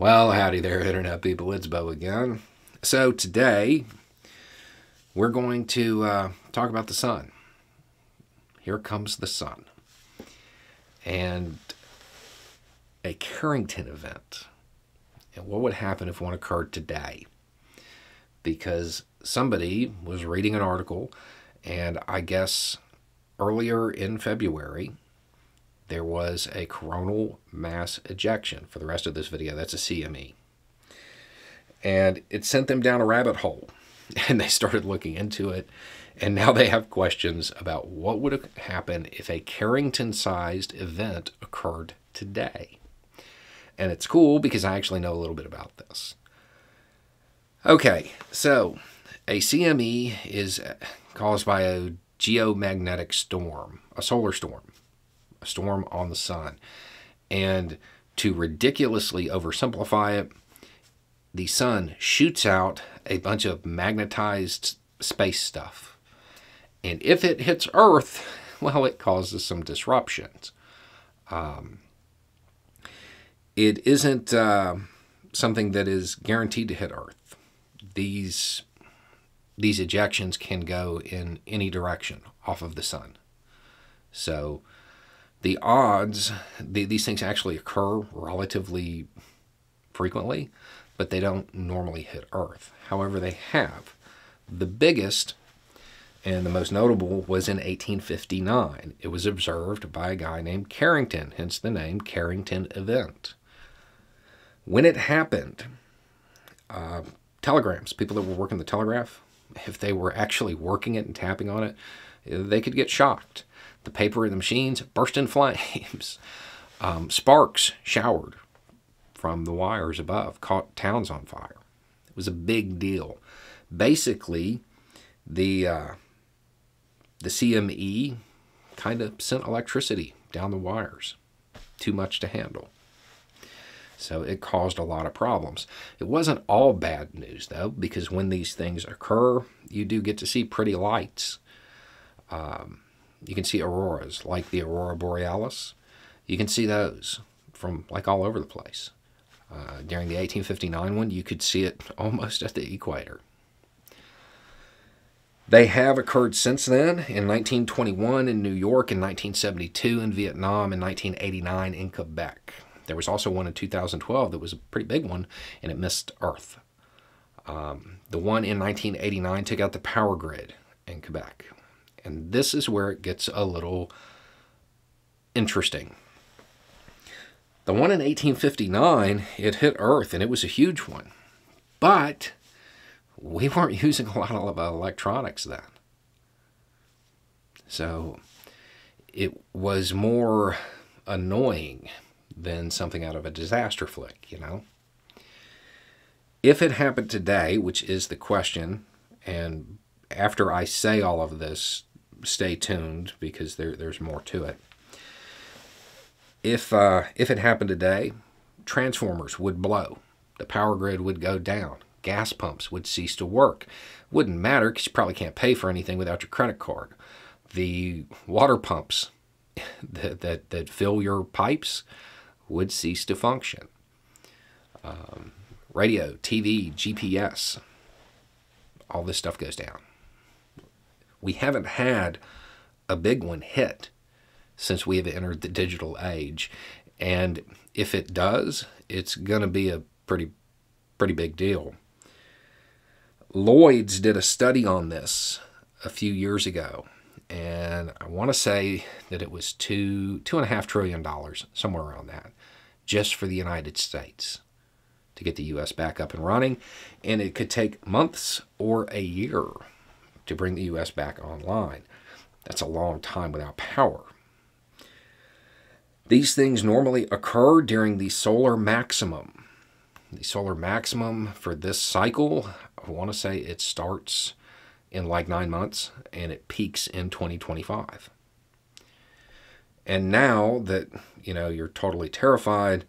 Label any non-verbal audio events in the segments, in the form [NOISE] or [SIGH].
Well, howdy there, Internet people. It's Bo again. So, today we're going to uh, talk about the sun. Here comes the sun. And a Carrington event. And what would happen if one occurred today? Because somebody was reading an article, and I guess earlier in February, there was a coronal mass ejection. For the rest of this video, that's a CME. And it sent them down a rabbit hole. [LAUGHS] And they started looking into it. And now they have questions about what would happen if a Carrington-sized event occurred today. And it's cool because I actually know a little bit about this. Okay, so a CME is caused by a geomagnetic storm, a solar storm storm on the sun. And to ridiculously oversimplify it, the sun shoots out a bunch of magnetized space stuff. And if it hits Earth, [LAUGHS] well, it causes some disruptions. Um, it isn't uh, something that is guaranteed to hit Earth. These these ejections can go in any direction off of the sun. So the odds, the, these things actually occur relatively frequently, but they don't normally hit Earth. However, they have. The biggest and the most notable was in 1859. It was observed by a guy named Carrington, hence the name Carrington Event. When it happened, uh, telegrams, people that were working the telegraph, if they were actually working it and tapping on it, they could get shocked. The paper in the machines burst in [LAUGHS] flames. Um, sparks showered from the wires above, caught towns on fire. It was a big deal. Basically, the uh, the CME kind of sent electricity down the wires. Too much to handle. So it caused a lot of problems. It wasn't all bad news, though, because when these things occur, you do get to see pretty lights. Um, you can see auroras like the aurora borealis. You can see those from like all over the place. Uh, during the 1859 one, you could see it [LAUGHS] almost at the equator. They have occurred since then in 1921 in New York, in 1972 in Vietnam, in 1989 in Quebec. There was also one in 2012 that was a pretty big one, and it missed Earth. Um, the one in 1989 took out the power grid in Quebec. And this is where it gets a little interesting. The one in 1859, it hit Earth and it was a huge one. But we weren't [LAUGHS] using a lot of electronics then. So it was more annoying than something out of a disaster flick, you know? If it happened today, which is the question, and after I say all of this, stay tuned because there, there's more to it. If, uh, if it happened today, transformers would blow. The power grid would go down. Gas pumps would cease to work. Wouldn't matter because you probably can't pay for anything without your credit card. The water pumps [LAUGHS] that, that, that fill your pipes would cease to function. Um, radio, TV, GPS, all this stuff goes down we haven't had a big one hit since we have entered the digital age. And if it does, it's going to be a pretty, pretty big deal. Lloyd's did a study on this a few years ago, and I want to say that it was two, two and a half trillion dollars, somewhere around that, just for the United States to get the U.S. back up and running. And it could take months or a year to bring the U.S. back online. That's a long time without power. These things normally occur during the solar maximum. The solar maximum for this cycle, I want to say it starts in like nine months and it peaks in 2025. And now that, you know, you're totally terrified,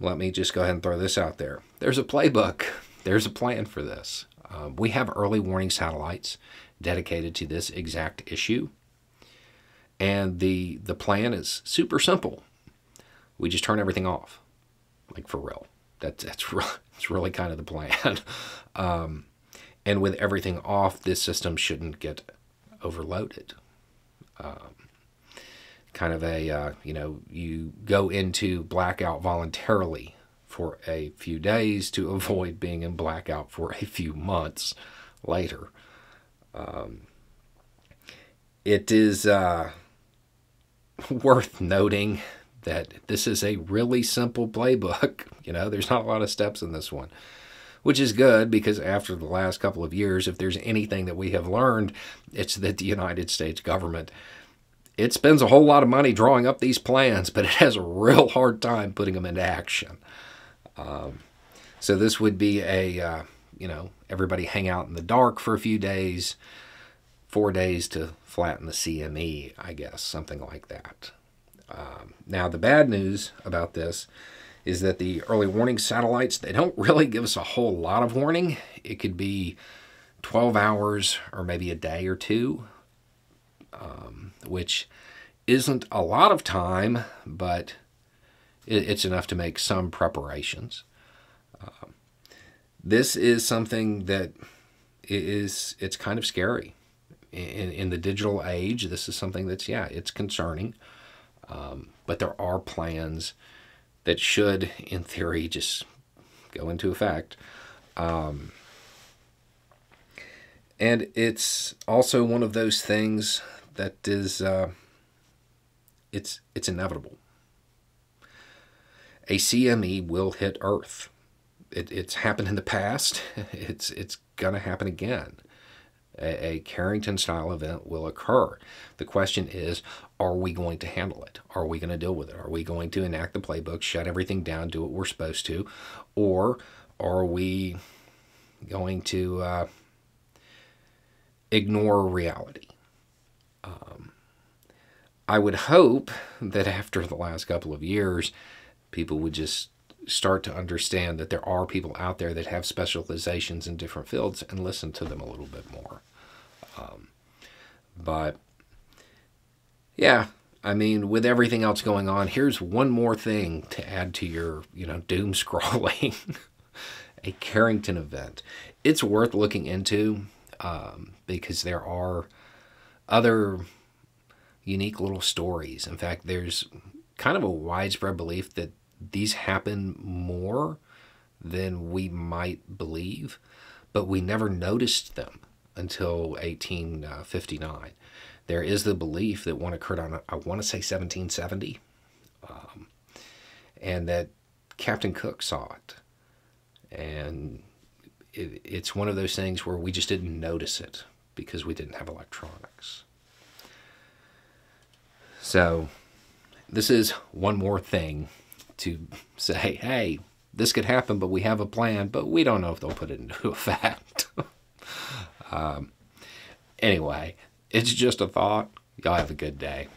let me just go ahead and throw this out there. There's a playbook. [LAUGHS] There's a plan for this. Uh, we have early warning satellites dedicated to this exact issue. And the, the plan is super simple. We just turn everything off, like for real. That, that's, really, that's [LAUGHS] really kind of the plan. [LAUGHS] um, and with everything off, this system shouldn't get overloaded. Um, kind of a, uh, you know, you go into blackout voluntarily for a few days to [LAUGHS] avoid being in blackout for a few months later. Um, it is uh, [LAUGHS] worth noting that this is a really simple playbook. [LAUGHS] You know, there's not a lot of steps in this one, which is good because after the last couple of years, if there's anything that we have learned, it's that the United States government. It spends a whole lot of money drawing up these plans, but it has a real hard time putting them into action. Um, so this would be a, uh, you know, everybody hang out in the dark for a few days, four days to flatten the CME, I guess, something like that. Um, now, the bad news about this is that the early warning satellites, they don't [LAUGHS] really give us a whole lot of warning. It could be 12 hours or maybe a day or two, um, which isn't a lot of time, but it's enough to make some preparations. Uh, this is something that is it's kind of scary in, in the digital age. This is something that's yeah, it's concerning, um, but there are plans that should, in theory, just go into effect. Um, and it's also one of those things that is uh, it's it's inevitable a CME will hit Earth. It, it's happened in the past. [LAUGHS] It's, it's going to happen again. A, a Carrington style event will occur. The question is are we going to handle it? Are we going to deal with it? Are we going to enact the playbook, shut everything down, do what we're supposed to? Or are we going to uh, ignore reality? Um, I would hope that after the last couple of years, people would just start to understand that there are people out there that have specializations in different fields and listen to them a little bit more. Um, but yeah, I mean, with everything else going on, here's one more thing to add to your, you know, doom [LAUGHS] scrolling a Carrington event. It's worth looking into um, because there are other unique little stories. In fact, there's kind of a widespread belief that these happen more than we might believe, but we never noticed them until 1859. There is the belief that one occurred on, I want to say 1770, um, and that Captain Cook saw it. And it, it's one of those things where we just didn't notice it because we didn't have electronics. So, this is one more thing to say, hey, this could happen, but we have a plan, but we don't know if they'll put it into [LAUGHS] effect. um, anyway, it's just a thought. Y'all have a good day.